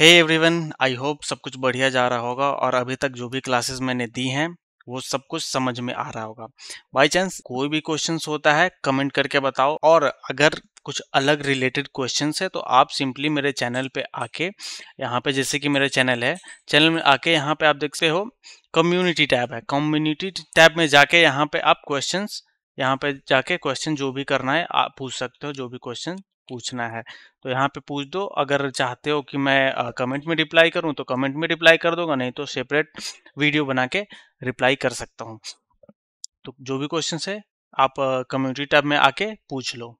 hey everyone I hope सब कुछ बढ़िया जा रहा होगा और अभी तक जो भी क्लासेस मैंने दी हैं वो सब कुछ समझ में आ रहा होगा बाई चांस कोई भी क्वेश्चन होता है कमेंट करके बताओ और अगर कुछ अलग रिलेटेड क्वेश्चन है तो आप सिंपली मेरे चैनल पे आके यहाँ पे जैसे कि मेरा चैनल है चैनल में आके यहाँ पे आप देखते हो कम्युनिटी टैब है कम्युनिटी टैब में जाके यहाँ पे आप क्वेश्चन यहाँ पे जाके क्वेश्चन जो भी करना है आप पूछ सकते हो जो भी क्वेश्चन पूछना है तो यहाँ पे पूछ दो अगर चाहते हो कि मैं कमेंट में रिप्लाई करूँ तो कमेंट में रिप्लाई कर दूंगा नहीं तो सेपरेट वीडियो बना के रिप्लाई कर सकता हूँ तो जो भी क्वेश्चन है आप कम्युनिटी टैब में आके पूछ लो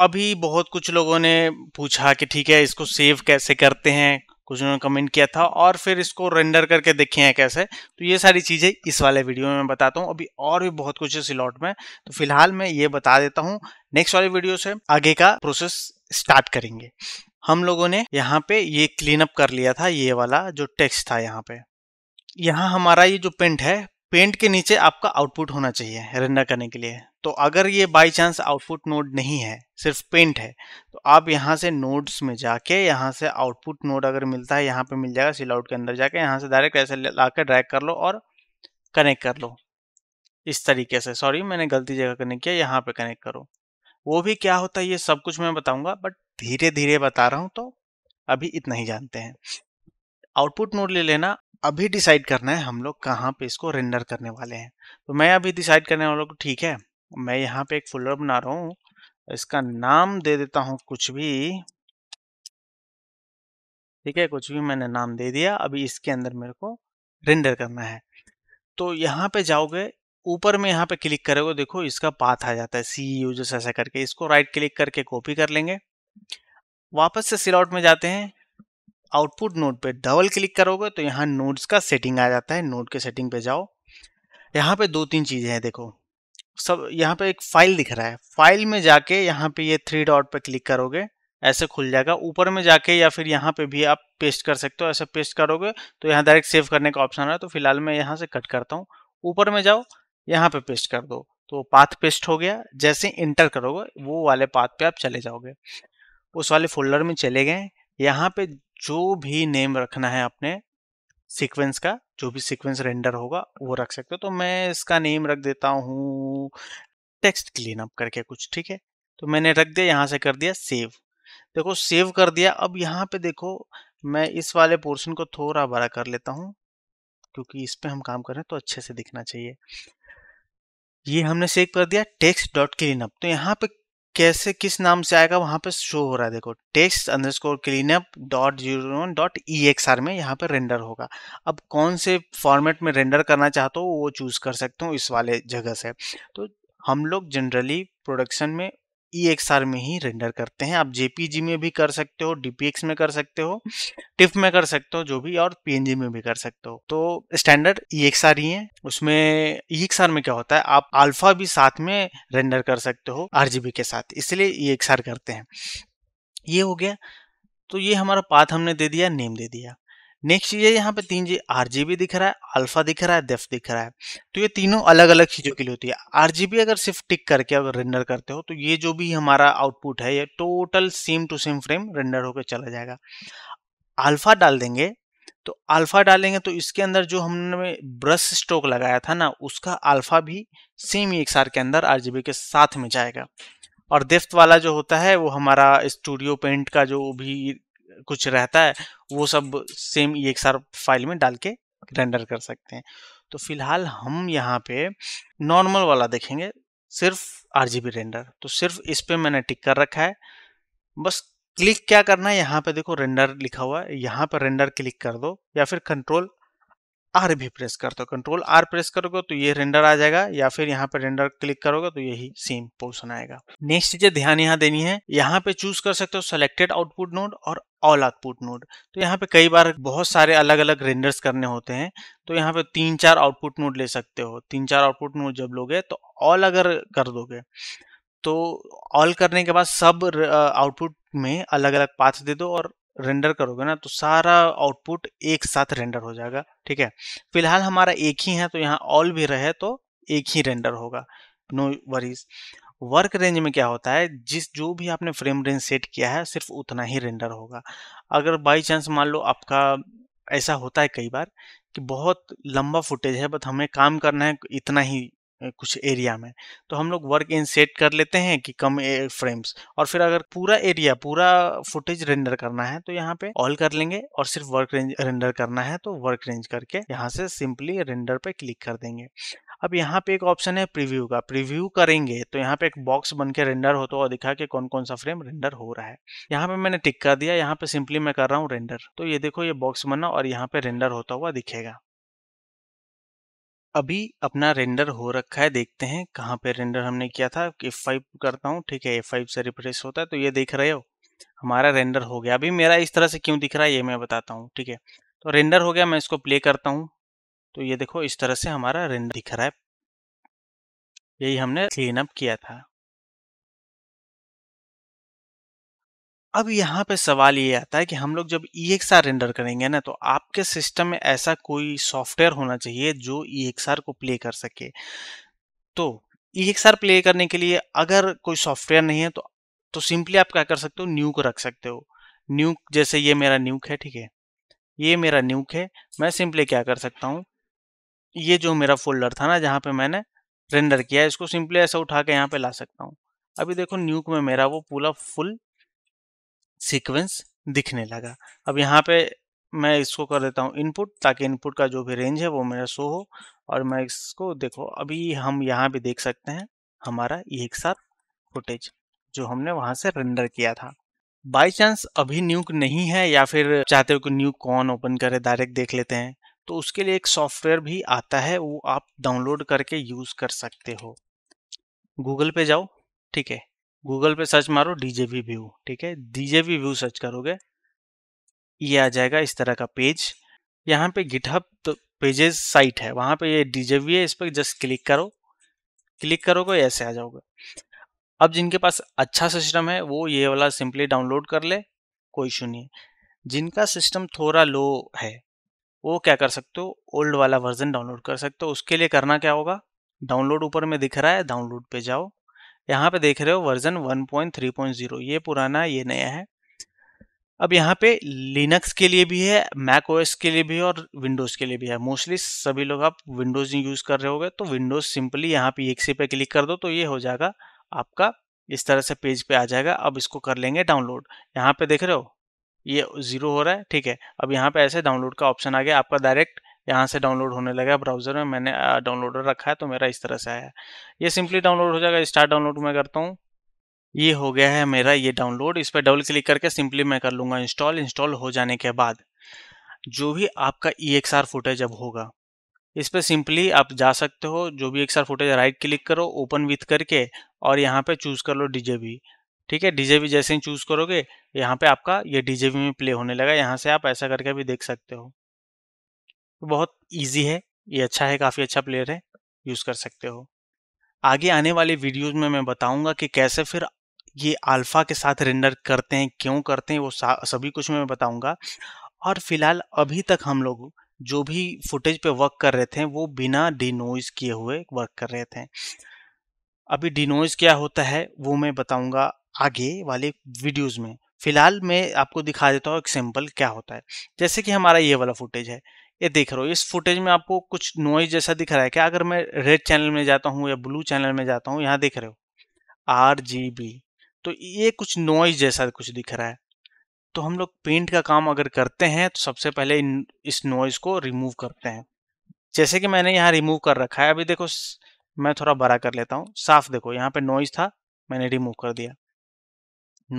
अभी बहुत कुछ लोगों ने पूछा कि ठीक है इसको सेव कैसे करते हैं कुछ उन्होंने कमेंट किया था और फिर इसको रेंडर करके देखे हैं कैसे तो ये सारी चीज़ें इस वाले वीडियो में बताता हूँ अभी और भी बहुत कुछ है सिलॉट में तो फिलहाल मैं ये बता देता हूँ नेक्स्ट वाले वीडियो से आगे का प्रोसेस स्टार्ट करेंगे हम लोगों ने यहाँ पे ये क्लीन अप कर लिया था ये वाला जो टेक्स्ट था यहाँ पे यहाँ हमारा ये जो पेंट है पेंट के नीचे आपका आउटपुट होना चाहिए रेंडर करने के लिए तो अगर ये बाई चांस आउटपुट नोड नहीं है सिर्फ पेंट है तो आप यहाँ से नोड्स में जाके यहाँ से आउटपुट नोड अगर मिलता है यहाँ पे मिल जाएगा सिल आउट के अंदर जाके यहाँ से डायरेक्ट ऐसे ला कर ड्रैग कर लो और कनेक्ट कर लो इस तरीके से सॉरी मैंने गलती जगह कनेक्ट किया यहाँ पे कनेक्ट करो वो भी क्या होता है ये सब कुछ मैं बताऊंगा बट धीरे धीरे बता रहा हूँ तो अभी इतना ही जानते हैं आउटपुट नोड ले लेना अभी डिसाइड करना है हम लोग कहाँ पे इसको रेंडर करने वाले हैं तो मैं अभी डिसाइड करने वालों को ठीक है मैं यहाँ पे एक फोल्डर बना रहा हूँ इसका नाम दे देता हूँ कुछ भी ठीक है कुछ भी मैंने नाम दे दिया अभी इसके अंदर मेरे को रेंडर करना है तो यहाँ पे जाओगे ऊपर में यहाँ पे क्लिक करोगे देखो इसका पाथ आ जाता है सी यूजर्स ऐसा करके इसको राइट क्लिक करके कॉपी कर लेंगे वापस से सिल आउट में जाते हैं आउटपुट नोड पे डबल क्लिक करोगे तो यहाँ नोड्स का सेटिंग आ जाता है नोड के सेटिंग पे जाओ यहाँ पे दो तीन चीज़ें हैं देखो सब यहाँ पे एक फाइल दिख रहा है फाइल में जाके यहाँ पे ये थ्री डॉट पे क्लिक करोगे ऐसे खुल जाएगा ऊपर में जाके या फिर यहाँ पे भी आप पेस्ट कर सकते हो ऐसे पेस्ट करोगे तो यहाँ डायरेक्ट सेव करने का ऑप्शन है तो फिलहाल मैं यहाँ से कट करता हूँ ऊपर में जाओ यहाँ पे पेस्ट कर दो तो पाथ पेस्ट हो गया जैसे इंटर करोगे वो वाले पाथ पे आप चले जाओगे उस वाले फोल्डर में चले गए यहाँ पे जो भी नेम रखना है आपने सीक्वेंस का जो भी सीक्वेंस रेंडर होगा वो रख सकते हो तो मैं इसका नेम रख देता हूँ टेक्स्ट क्लीन अप करके कुछ ठीक है तो मैंने रख दिया यहाँ से कर दिया सेव देखो सेव कर दिया अब यहाँ पे देखो मैं इस वाले पोर्शन को थोड़ा बड़ा कर लेता हूँ क्योंकि इस पर हम काम कर रहे हैं तो अच्छे से दिखना चाहिए ये हमने सेव कर दिया टेक्स्ट डॉट क्लीन अप तो यहाँ पे कैसे किस नाम से आएगा वहां पर शो हो रहा है देखो text underscore cleanup dot zero dot E X R में यहाँ पर रेंडर होगा अब कौन से फॉर्मेट में रेंडर करना चाहते हो वो चूज कर सकते हो इस वाले जगह से तो हम लोग जनरली प्रोडक्शन में ई e में ही रेंडर करते हैं आप जेपीजी में भी कर सकते हो डीपीएक्स में कर सकते हो टिफ में कर सकते हो जो भी और पीएनजी में भी कर सकते हो तो स्टैंडर्ड ई e ही है उसमें ई e में क्या होता है आप अल्फा भी साथ में रेंडर कर सकते हो आरजीबी के साथ इसलिए ई करते हैं ये हो गया तो ये हमारा पाथ हमने दे दिया नेम दे दिया नेक्स्ट चीज है यहाँ पे तीन जी आर दिख रहा है अल्फा दिख रहा है डेफ दिख रहा है तो ये तीनों अलग अलग चीज़ों के लिए होती है आर अगर सिर्फ टिक करके अगर रेंडर करते हो तो ये जो भी हमारा आउटपुट है ये total same to same frame render होकर चला जाएगा अल्फा डाल देंगे तो अल्फा डालेंगे तो इसके अंदर जो हमने ब्रश स्ट्रोक लगाया था ना उसका अल्फा भी सेम एक के अंदर आर के साथ में जाएगा और डेफ्थ वाला जो होता है वो हमारा स्टूडियो पेंट का जो भी कुछ रहता है वो सब सेम ई फाइल में डाल के रेंडर कर सकते हैं तो फिलहाल हम यहाँ पे नॉर्मल वाला देखेंगे सिर्फ आर जी बी रेंडर तो सिर्फ इस पर मैंने टिक कर रखा है बस क्लिक क्या करना है यहाँ पे देखो रेंडर लिखा हुआ है यहाँ पर रेंडर क्लिक कर दो या फिर कंट्रोल आर भी प्रेस करते हो कंट्रोल आर प्रेस करोगे तो ये रेंडर आ जाएगा या फिर यहाँ पर रेंडर क्लिक करोगे तो यही सेम पोर्सन आएगा नेक्स्ट चीजें ध्यान यहाँ देनी है यहाँ पे चूज कर सकते हो सिलेक्टेड आउटपुट नोड और ऑल आउटपुट नोड तो यहाँ पे कई बार बहुत सारे अलग अलग रेंडर्स करने होते हैं तो यहाँ पे तीन चार आउटपुट नोड ले सकते हो तीन चार आउटपुट नोड जब लोगे तो ऑल अगर कर दोगे तो ऑल करने के बाद सब आउटपुट में अलग अलग पाथ दे दो और रेंडर करोगे ना तो सारा आउटपुट एक साथ रेंडर हो जाएगा ठीक है फिलहाल हमारा एक ही है तो यहाँ ऑल भी रहे तो एक ही रेंडर होगा नो वरीज वर्क रेंज में क्या होता है जिस जो भी आपने फ्रेम रेंज सेट किया है सिर्फ उतना ही रेंडर होगा अगर बाई चांस मान लो आपका ऐसा होता है कई बार कि बहुत लंबा फुटेज है बट हमें काम करना है इतना ही कुछ एरिया में तो हम लोग वर्क इन सेट कर लेते हैं कि कम फ्रेम्स और फिर अगर पूरा एरिया पूरा फुटेज रेंडर करना है तो यहाँ पे ऑल कर लेंगे और सिर्फ वर्क रेंज रेंडर करना है तो वर्क रेंज करके यहाँ से सिंपली रेंडर पे क्लिक कर देंगे अब यहाँ पे एक ऑप्शन है प्रीव्यू का प्रीव्यू करेंगे तो यहाँ पे एक बॉक्स बन के रेंडर होता तो हुआ दिखा के कौन कौन सा फ्रेम रेंडर हो रहा है यहाँ पे मैंने टिक कर दिया यहाँ पे सिंपली मैं कर रहा हूँ रेंडर तो ये देखो ये बॉक्स बना और यहाँ पे रेंडर होता हुआ दिखेगा अभी अपना रेंडर हो रखा है देखते हैं कहाँ पे रेंडर हमने किया था एफ फाइव करता हूँ ठीक है एफ फाइव से रिप्रेस होता है तो ये देख रहे हो हमारा रेंडर हो गया अभी मेरा इस तरह से क्यों दिख रहा है ये मैं बताता हूँ ठीक है तो रेंडर हो गया मैं इसको प्ले करता हूँ तो ये देखो इस तरह से हमारा रेंडर दिख रहा है यही हमने क्लीन अप किया था अब यहाँ पे सवाल ये आता है कि हम लोग जब ई एक्स आर रेंडर करेंगे ना तो आपके सिस्टम में ऐसा कोई सॉफ्टवेयर होना चाहिए जो ई एक्स आर को प्ले कर सके तो ई एक्स आर प्ले करने के लिए अगर कोई सॉफ्टवेयर नहीं है तो तो सिंपली आप क्या कर सकते हो न्यूक रख सकते हो न्यूक जैसे ये मेरा न्यूक है ठीक है ये मेरा न्यूक है मैं सिंपली क्या कर सकता हूँ ये जो मेरा फोल्डर था ना जहाँ पे मैंने रेंडर किया इसको सिंपली ऐसा उठा के यहाँ पे ला सकता हूँ अभी देखो न्यूक में मेरा वो पूरा फुल सीक्वेंस दिखने लगा अब यहाँ पे मैं इसको कर देता हूँ इनपुट ताकि इनपुट का जो भी रेंज है वो मेरा शो हो और मैं इसको देखो अभी हम यहाँ भी देख सकते हैं हमारा एक साथ फुटेज जो हमने वहां से रेंडर किया था बाई चांस अभी न्यूक नहीं है या फिर चाहते हो कि न्यूक कौन ओपन करे डायरेक्ट देख लेते हैं तो उसके लिए एक सॉफ्टवेयर भी आता है वो आप डाउनलोड करके यूज़ कर सकते हो गूगल पे जाओ ठीक है गूगल पे सर्च मारो डीजेवी व्यू ठीक है डीजेवी व्यू सर्च करोगे ये आ जाएगा इस तरह का पेज यहाँ पे गिटहब तो पेजेस साइट है वहाँ पे ये डीजेवी है इस पर जस्ट क्लिक करो क्लिक करोगे ऐसे आ जाओगे अब जिनके पास अच्छा सिस्टम है वो ये वाला सिंपली डाउनलोड कर ले कोई इशू नहीं जिनका सिस्टम थोड़ा लो है वो क्या कर सकते हो ओल्ड वाला वर्जन डाउनलोड कर सकते हो उसके लिए करना क्या होगा डाउनलोड ऊपर में दिख रहा है डाउनलोड पे जाओ यहाँ पे देख रहे हो वर्जन 1.3.0 ये पुराना ये नया है अब यहाँ पे लिनक्स के लिए भी है मैक ओएस के लिए भी है और विंडोज़ के लिए भी है मोस्टली सभी लोग आप विंडोज़ यूज़ कर रहे होगे तो विंडोज़ सिंपली यहाँ पे एक सी पे क्लिक कर दो तो ये हो जाएगा आपका इस तरह से पेज पे आ जाएगा अब इसको कर लेंगे डाउनलोड यहाँ पे देख रहे हो ये जीरो हो रहा है ठीक है अब यहाँ पे ऐसे डाउनलोड का ऑप्शन आ गया आपका डायरेक्ट यहाँ से डाउनलोड होने लगा ब्राउज़र में मैंने डाउनलोडर रखा है तो मेरा इस तरह से आया ये सिंपली डाउनलोड हो जाएगा स्टार्ट डाउनलोड मैं करता हूँ ये हो गया है मेरा ये डाउनलोड इस पर डबल क्लिक करके सिंपली मैं कर लूँगा इंस्टॉल इंस्टॉल हो जाने के बाद जो भी आपका ई एक्स आर फुटेज अब होगा इस पर सिंपली आप जा सकते हो जो भी X R footage right click करो ओपन विथ करके और यहाँ पे चूज़ कर लो डीजेबी ठीक है डीजेबी जैसे ही चूज़ करोगे यहाँ पे आपका ये डीजेबी में प्ले होने लगा यहाँ से आप ऐसा करके भी देख सकते हो बहुत ईजी है ये अच्छा है काफ़ी अच्छा प्लेयर है यूज़ कर सकते हो आगे आने वाले वीडियोज़ में मैं बताऊँगा कि कैसे फिर ये अल्फ़ा के साथ रेंडर करते हैं क्यों करते हैं वो सभी कुछ मैं बताऊँगा और फिलहाल अभी तक हम लोग जो भी फुटेज पे वर्क कर रहे थे वो बिना डिनोइज किए हुए वर्क कर रहे थे अभी डिनोइज क्या होता है वो मैं बताऊंगा आगे वाले वीडियोस में फिलहाल मैं आपको दिखा देता हूँ एक सैम्पल क्या होता है जैसे कि हमारा ये वाला फुटेज है ये देख रहे हो इस फुटेज में आपको कुछ नॉइज जैसा दिख रहा है क्या अगर मैं रेड चैनल में जाता हूँ या ब्लू चैनल में जाता हूँ यहाँ देख रहे हो आर जी बी तो ये कुछ नॉइज जैसा कुछ दिख रहा है तो हम लोग पेंट का काम अगर करते हैं तो सबसे पहले इस नॉइज को रिमूव करते हैं जैसे कि मैंने यहाँ रिमूव कर रखा है अभी देखो मैं थोड़ा बड़ा कर लेता हूँ साफ देखो यहाँ पे नॉइज था मैंने रिमूव कर दिया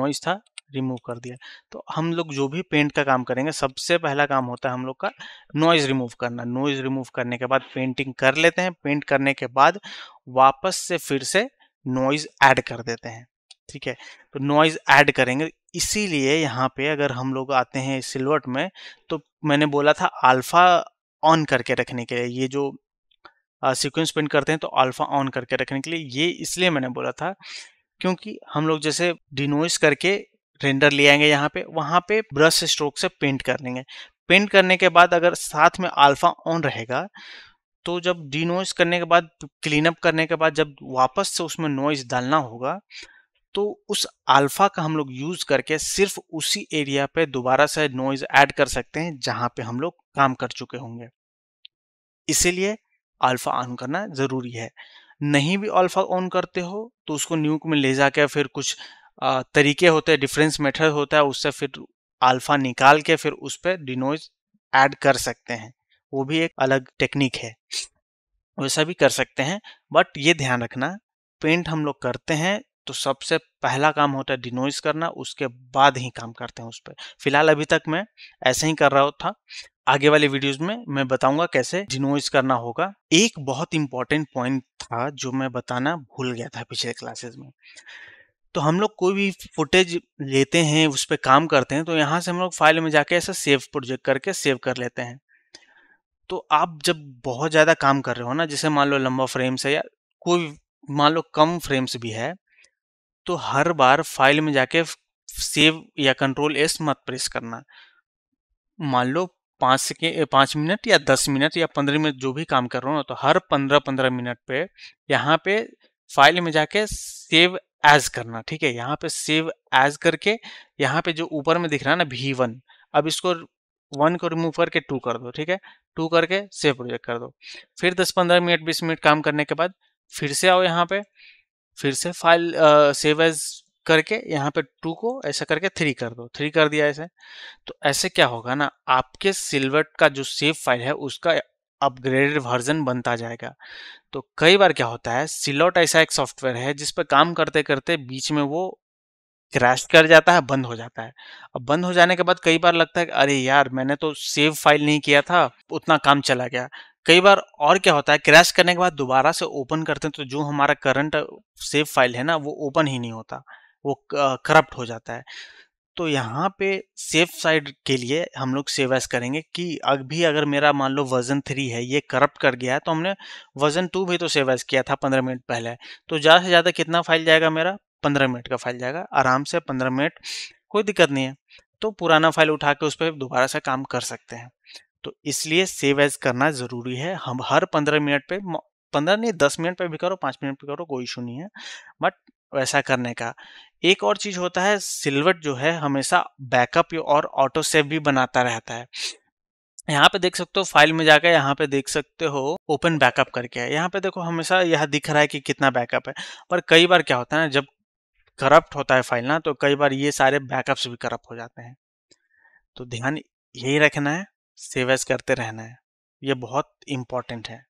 नॉइज था रिमूव कर दिया तो हम लोग जो भी पेंट का काम करेंगे सबसे पहला काम होता है हम लोग का नॉइज़ रिमूव करना नॉइज़ रिमूव करने के बाद पेंटिंग कर लेते हैं पेंट करने के बाद वापस से फिर से नॉइज़ ऐड कर देते हैं ठीक है तो नॉइज़ ऐड करेंगे इसीलिए यहाँ पे अगर हम लोग आते हैं सिलवट में तो मैंने बोला था अल्फ़ा ऑन करके रखने के लिए ये जो सीक्वेंस पेंट करते हैं तो अल्फ़ा ऑन करके रखने के लिए ये इसलिए मैंने बोला था क्योंकि हम लोग जैसे डिनोइस करके रेंडर ले आएंगे यहाँ पे वहाँ पे ब्रश स्ट्रोक से पेंट कर लेंगे पेंट करने के बाद अगर साथ में अल्फा ऑन रहेगा तो जब डी नॉइज करने के बाद क्लीन अप करने के बाद जब वापस से उसमें नॉइज डालना होगा तो उस अल्फा का हम लोग यूज करके सिर्फ उसी एरिया पे दोबारा से नॉइज ऐड कर सकते हैं जहां पे हम लोग काम कर चुके होंगे इसीलिए अल्फा ऑन करना जरूरी है नहीं भी अल्फा ऑन करते हो तो उसको न्यूक में ले जाकर फिर कुछ तरीके होते हैं डिफरेंस मेथड होता है उससे फिर अल्फा निकाल के फिर उस पर डिनोइज ऐड कर सकते हैं वो भी एक अलग टेक्निक है वैसा भी कर सकते हैं बट ये ध्यान रखना पेंट हम लोग करते हैं तो सबसे पहला काम होता है डिनोइ करना उसके बाद ही काम करते हैं उस पर फिलहाल अभी तक मैं ऐसे ही कर रहा था आगे वाले वीडियोस में मैं बताऊंगा कैसे डिनोइ करना होगा एक बहुत इंपॉर्टेंट पॉइंट था जो मैं बताना भूल गया था पिछले क्लासेस में तो हम लोग कोई भी फुटेज लेते हैं उस पर काम करते हैं तो यहाँ से हम लोग फाइल में जाके ऐसा सेव प्रोजेक्ट करके सेव कर लेते हैं तो आप जब बहुत ज़्यादा काम कर रहे हो ना जैसे मान लो लंबा फ्रेम्स है या कोई मान लो कम फ्रेम्स भी है तो हर बार फाइल में जाके सेव या कंट्रोल एस मत प्रेस करना मान लो पाँच से पाँच मिनट या दस मिनट या पंद्रह मिनट जो भी काम कर रहे हो ना तो हर पंद्रह पंद्रह मिनट पे यहाँ पे फाइल में जाके सेव एज करना ठीक है यहाँ पे सेव एज करके यहाँ पे जो ऊपर में दिख रहा है ना भी वन अब इसको वन को रिमूव करके टू कर दो ठीक है टू करके सेव प्रोजेक्ट कर दो फिर दस पंद्रह मिनट बीस मिनट काम करने के बाद फिर से आओ यहाँ पे फिर से फाइल सेव एज करके यहाँ पे टू को ऐसा करके थ्री कर दो थ्री कर दिया ऐसे तो ऐसे क्या होगा ना आपके सिल्वर का जो सेव फाइल है उसका अपग्रेडेड वर्जन बनता जाएगा तो कई बार क्या होता है सिलोट ऐसा एक सॉफ्टवेयर है जिस पर काम करते करते बीच में वो क्रैश कर जाता है बंद हो जाता है अब बंद हो जाने के बाद कई बार लगता है अरे यार मैंने तो सेव फाइल नहीं किया था उतना काम चला गया कई बार और क्या होता है क्रैश करने के बाद दोबारा से ओपन करते हैं तो जो हमारा करंट सेव फाइल है ना वो ओपन ही नहीं होता वो करप्ट हो जाता है तो यहाँ पे सेफ साइड के लिए हम लोग सेव एस करेंगे कि अब भी अगर मेरा मान लो वर्जन थ्री है ये करप्ट कर गया है तो हमने वर्जन टू भी तो सेव एस किया था पंद्रह मिनट पहले तो ज़्यादा से ज़्यादा कितना फाइल जाएगा मेरा पंद्रह मिनट का फाइल जाएगा आराम से पंद्रह मिनट कोई दिक्कत नहीं है तो पुराना फाइल उठा के उस पर दोबारा से काम कर सकते हैं तो इसलिए सेव एज करना ज़रूरी है हम हर पंद्रह मिनट पे पंद्रह नहीं दस मिनट पे भी करो पाँच मिनट पे करो कोई इशू नहीं है बट वैसा करने का एक और चीज होता है सिल्वर जो है हमेशा बैकअप और ऑटो सेव भी बनाता रहता है यहाँ पे देख सकते हो फाइल में जाकर यहाँ पे देख सकते हो ओपन बैकअप करके यहाँ पे देखो हमेशा यह दिख रहा है कि कितना बैकअप है पर कई बार क्या होता है ना जब करप्ट होता है फाइल ना तो कई बार ये सारे बैकअप्स भी करप्ट हो जाते हैं तो ध्यान यही रखना है सेव करते रहना है ये बहुत इम्पॉर्टेंट है